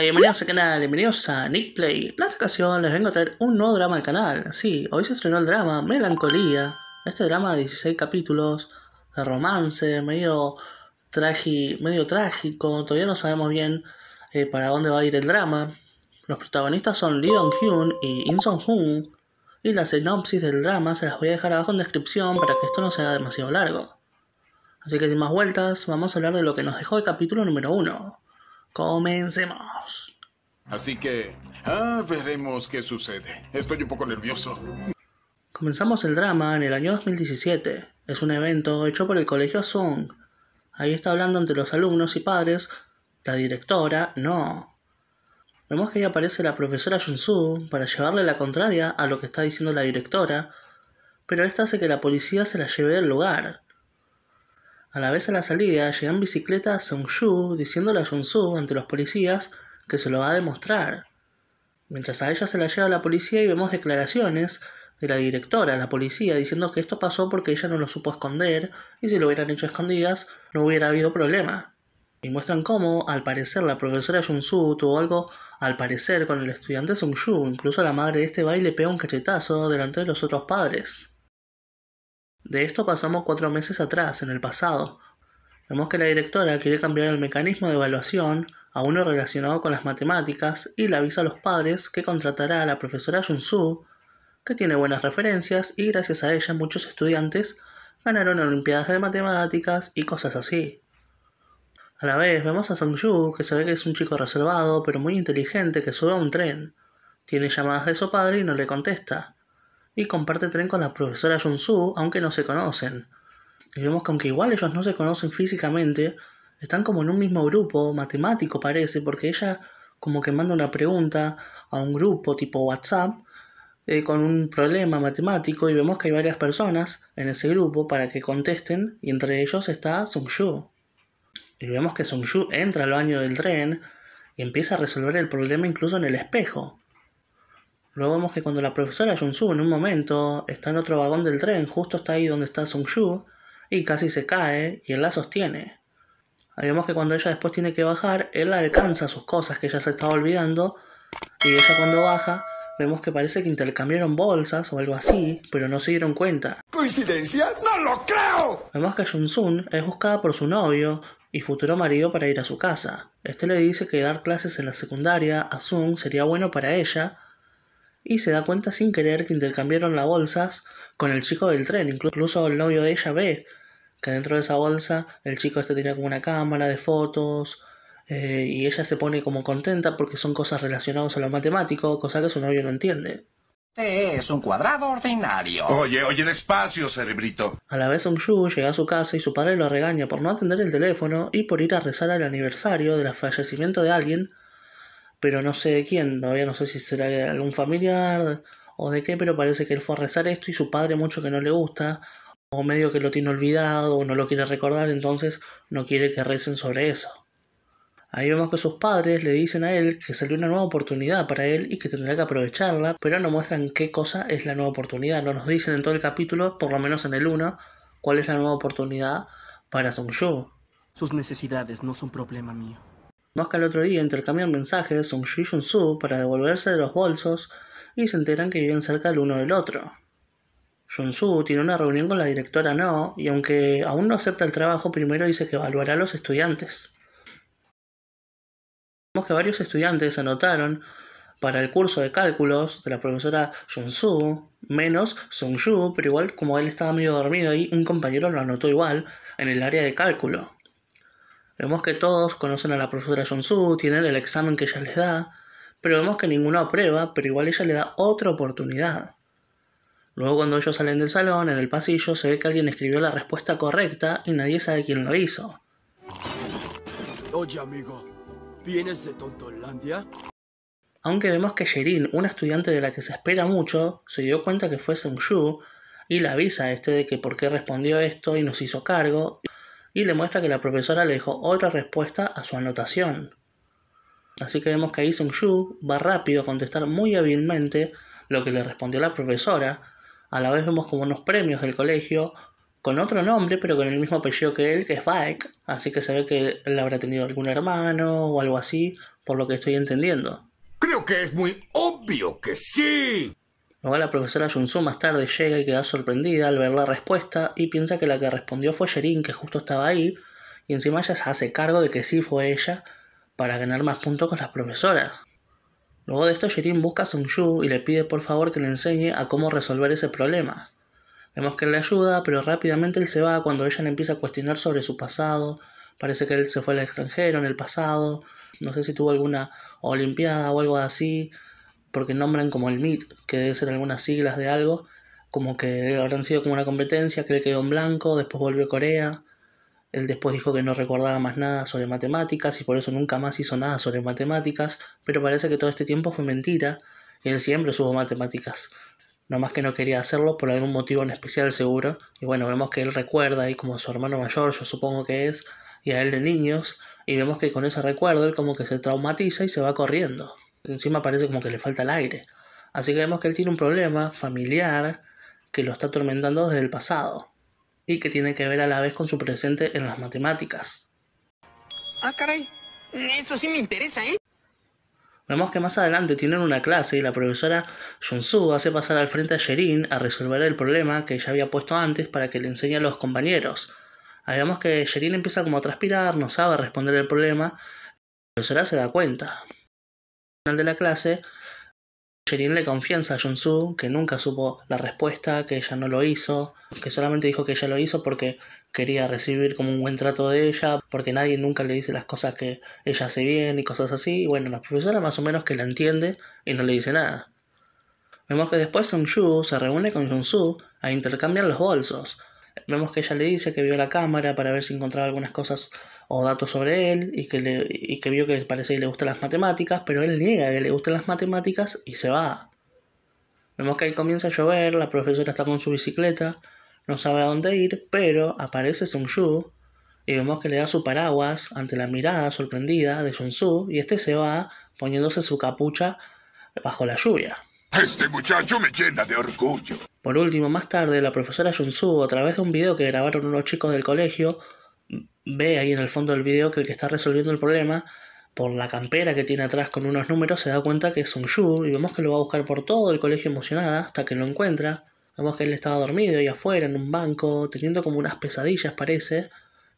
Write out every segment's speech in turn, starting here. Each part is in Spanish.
bienvenidos al canal, bienvenidos a Nick Play. En esta ocasión les vengo a traer un nuevo drama al canal. Sí, hoy se estrenó el drama Melancolía. Este drama de 16 capítulos de romance, medio, medio trágico. Todavía no sabemos bien eh, para dónde va a ir el drama. Los protagonistas son Lee Dong-hyun y In Song-hoon. Y la sinopsis del drama se las voy a dejar abajo en descripción para que esto no sea demasiado largo. Así que sin más vueltas, vamos a hablar de lo que nos dejó el capítulo número 1. Comencemos. Así que, ah, veremos qué sucede. Estoy un poco nervioso. Comenzamos el drama en el año 2017. Es un evento hecho por el Colegio Sung. Ahí está hablando entre los alumnos y padres. La directora, no. Vemos que ahí aparece la profesora Junsu para llevarle la contraria a lo que está diciendo la directora, pero esta hace que la policía se la lleve del lugar. A la vez a la salida llegan en bicicleta a sung Shu diciéndole a Jun-Soo ante los policías que se lo va a demostrar. Mientras a ella se la lleva la policía y vemos declaraciones de la directora, la policía, diciendo que esto pasó porque ella no lo supo esconder y si lo hubieran hecho escondidas no hubiera habido problema. Y muestran cómo, al parecer, la profesora Jun-Soo tuvo algo, al parecer, con el estudiante sung Incluso la madre de este baile pega un cachetazo delante de los otros padres. De esto pasamos cuatro meses atrás, en el pasado. Vemos que la directora quiere cambiar el mecanismo de evaluación a uno relacionado con las matemáticas y le avisa a los padres que contratará a la profesora Junsu, que tiene buenas referencias y gracias a ella muchos estudiantes ganaron olimpiadas de matemáticas y cosas así. A la vez vemos a song que sabe que es un chico reservado pero muy inteligente que sube a un tren. Tiene llamadas de su padre y no le contesta y comparte tren con la profesora Jun-su, aunque no se conocen. Y vemos que aunque igual ellos no se conocen físicamente, están como en un mismo grupo, matemático parece, porque ella como que manda una pregunta a un grupo tipo WhatsApp eh, con un problema matemático y vemos que hay varias personas en ese grupo para que contesten y entre ellos está Sung Y vemos que Sung Yu entra al baño del tren y empieza a resolver el problema incluso en el espejo. Luego vemos que cuando la profesora Junsu en un momento está en otro vagón del tren, justo está ahí donde está Sung-Yu, y casi se cae y él la sostiene. vemos que cuando ella después tiene que bajar, él alcanza sus cosas que ella se estaba olvidando, y ella cuando baja, vemos que parece que intercambiaron bolsas o algo así, pero no se dieron cuenta. ¿Coincidencia? ¡No lo creo! Vemos que Junsun es buscada por su novio, y futuro marido para ir a su casa. Este le dice que dar clases en la secundaria a Sung sería bueno para ella y se da cuenta sin querer que intercambiaron las bolsas con el chico del tren. Incluso el novio de ella ve que dentro de esa bolsa el chico este tiene como una cámara de fotos eh, y ella se pone como contenta porque son cosas relacionadas a lo matemático, cosa que su novio no entiende. Es un cuadrado ordinario. Oye, oye, despacio, cerebrito. A la vez, Yu llega a su casa y su padre lo regaña por no atender el teléfono y por ir a rezar al aniversario del fallecimiento de alguien pero no sé de quién, todavía no sé si será de algún familiar o de qué, pero parece que él fue a rezar esto y su padre mucho que no le gusta, o medio que lo tiene olvidado, o no lo quiere recordar, entonces no quiere que recen sobre eso. Ahí vemos que sus padres le dicen a él que salió una nueva oportunidad para él y que tendrá que aprovecharla, pero no muestran qué cosa es la nueva oportunidad, no nos dicen en todo el capítulo, por lo menos en el 1, cuál es la nueva oportunidad para Song Sus necesidades no son problema mío. Más que al otro día intercambian mensajes Sung Shi y Jun Su para devolverse de los bolsos y se enteran que viven cerca el uno del otro. Jun Su tiene una reunión con la directora No y aunque aún no acepta el trabajo, primero dice que evaluará a los estudiantes. Vemos que varios estudiantes anotaron para el curso de cálculos de la profesora Jun Su, menos Sung Yu, pero igual como él estaba medio dormido ahí, un compañero lo anotó igual en el área de cálculo. Vemos que todos conocen a la profesora Su tienen el examen que ella les da, pero vemos que ninguno aprueba, pero igual ella le da otra oportunidad. Luego cuando ellos salen del salón, en el pasillo, se ve que alguien escribió la respuesta correcta y nadie sabe quién lo hizo. Oye amigo, ¿vienes de Tontolandia? Aunque vemos que Sherin, una estudiante de la que se espera mucho, se dio cuenta que fue seung y la avisa a este de que por qué respondió esto y nos hizo cargo y le muestra que la profesora le dejó otra respuesta a su anotación. Así que vemos que ahí Sung va rápido a contestar muy hábilmente lo que le respondió la profesora. A la vez vemos como unos premios del colegio con otro nombre, pero con el mismo apellido que él, que es Baek. Así que se ve que él habrá tenido algún hermano o algo así, por lo que estoy entendiendo. Creo que es muy obvio que sí. Luego la profesora Jun-su más tarde llega y queda sorprendida al ver la respuesta y piensa que la que respondió fue Sherin, que justo estaba ahí, y encima ella se hace cargo de que sí fue ella para ganar más puntos con las profesoras. Luego de esto Sherin busca a Sunju y le pide por favor que le enseñe a cómo resolver ese problema. Vemos que él le ayuda, pero rápidamente él se va cuando ella le empieza a cuestionar sobre su pasado, parece que él se fue al extranjero en el pasado, no sé si tuvo alguna olimpiada o algo así, porque nombran como el MIT, que debe ser algunas siglas de algo, como que habrán sido como una competencia, que él quedó en blanco, después volvió a Corea, él después dijo que no recordaba más nada sobre matemáticas y por eso nunca más hizo nada sobre matemáticas, pero parece que todo este tiempo fue mentira, y él siempre subo matemáticas, no más que no quería hacerlo por algún motivo en especial seguro, y bueno, vemos que él recuerda y como su hermano mayor, yo supongo que es, y a él de niños, y vemos que con ese recuerdo él como que se traumatiza y se va corriendo. Encima parece como que le falta el aire. Así que vemos que él tiene un problema familiar que lo está atormentando desde el pasado y que tiene que ver a la vez con su presente en las matemáticas. Ah, caray, eso sí me interesa, ¿eh? Vemos que más adelante tienen una clase y la profesora Junsu hace pasar al frente a Sherin a resolver el problema que ella había puesto antes para que le enseñe a los compañeros. Ahí vemos que Sherin empieza como a transpirar, no sabe responder el problema. La profesora se da cuenta de la clase, Sherin le confianza a Junsu que nunca supo la respuesta, que ella no lo hizo, que solamente dijo que ella lo hizo porque quería recibir como un buen trato de ella, porque nadie nunca le dice las cosas que ella hace bien y cosas así. Y bueno, la profesora más o menos que la entiende y no le dice nada. Vemos que después Ju se reúne con Junsu a intercambiar los bolsos. Vemos que ella le dice que vio la cámara para ver si encontraba algunas cosas o datos sobre él y que, le, y que vio que parece que le gustan las matemáticas, pero él niega que le gusten las matemáticas y se va. Vemos que ahí comienza a llover, la profesora está con su bicicleta, no sabe a dónde ir, pero aparece Sun Yu y vemos que le da su paraguas ante la mirada sorprendida de Sun su y este se va poniéndose su capucha bajo la lluvia. Este muchacho me llena de orgullo. Por último, más tarde, la profesora Sun su a través de un video que grabaron unos chicos del colegio, ve ahí en el fondo del video que el que está resolviendo el problema, por la campera que tiene atrás con unos números, se da cuenta que es un Yu y vemos que lo va a buscar por todo el colegio emocionada hasta que lo encuentra. Vemos que él estaba dormido y afuera en un banco, teniendo como unas pesadillas parece,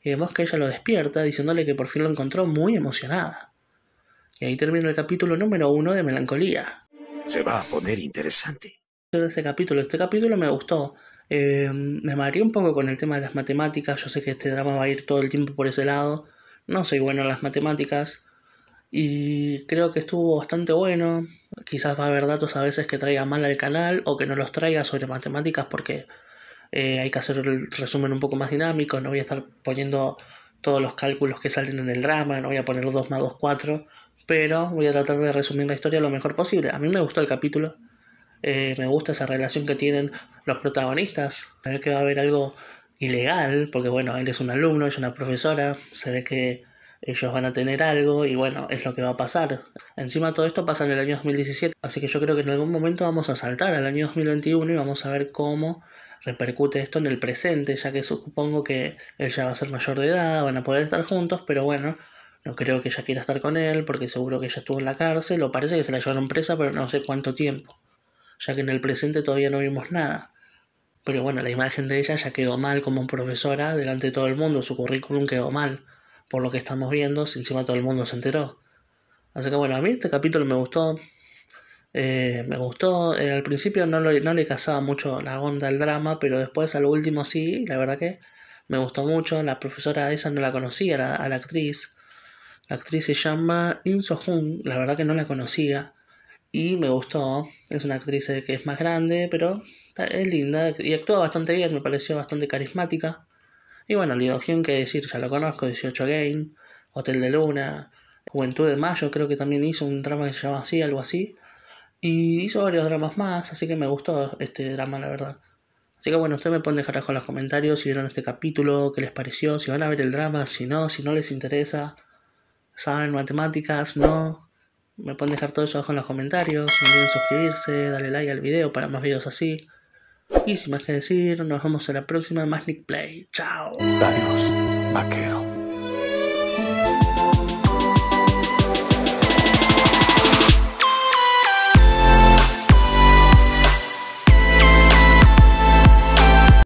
y vemos que ella lo despierta diciéndole que por fin lo encontró muy emocionada. Y ahí termina el capítulo número uno de Melancolía. Se va a poner interesante. Este capítulo, este capítulo me gustó. Eh, me mareé un poco con el tema de las matemáticas. Yo sé que este drama va a ir todo el tiempo por ese lado. No soy bueno en las matemáticas. Y creo que estuvo bastante bueno. Quizás va a haber datos a veces que traiga mal al canal o que no los traiga sobre matemáticas porque eh, hay que hacer el resumen un poco más dinámico. No voy a estar poniendo todos los cálculos que salen en el drama. No voy a poner 2 más 2, 4. Pero voy a tratar de resumir la historia lo mejor posible. A mí me gustó el capítulo. Eh, me gusta esa relación que tienen los protagonistas. Se ve que va a haber algo ilegal, porque bueno, él es un alumno, es una profesora, se ve que ellos van a tener algo y bueno, es lo que va a pasar. Encima todo esto pasa en el año 2017, así que yo creo que en algún momento vamos a saltar al año 2021 y vamos a ver cómo repercute esto en el presente, ya que supongo que él ya va a ser mayor de edad, van a poder estar juntos, pero bueno, no creo que ella quiera estar con él porque seguro que ella estuvo en la cárcel o parece que se la llevaron presa, pero no sé cuánto tiempo ya que en el presente todavía no vimos nada. Pero bueno, la imagen de ella ya quedó mal como profesora delante de todo el mundo, su currículum quedó mal, por lo que estamos viendo, si encima todo el mundo se enteró. Así que bueno, a mí este capítulo me gustó, eh, me gustó, eh, al principio no, no le casaba mucho la onda al drama, pero después al último sí, la verdad que me gustó mucho, la profesora esa no la conocía, la, a la actriz. La actriz se llama In So la verdad que no la conocía y me gustó. Es una actriz eh, que es más grande, pero es linda y actúa bastante bien, me pareció bastante carismática. Y bueno, Lido Hyun, que decir, ya lo conozco, 18 Game, Hotel de Luna, Juventud de Mayo, creo que también hizo un drama que se llama así, algo así. Y hizo varios dramas más, así que me gustó este drama, la verdad. Así que bueno, ustedes me pueden dejar abajo en los comentarios si vieron este capítulo, qué les pareció, si van a ver el drama, si no, si no les interesa. ¿Saben matemáticas? No. Me pueden dejar todo eso abajo en los comentarios. No olviden suscribirse, darle like al video para más videos así. Y sin más que decir, nos vemos en la próxima Más Play. Chao. Adiós, vaquero.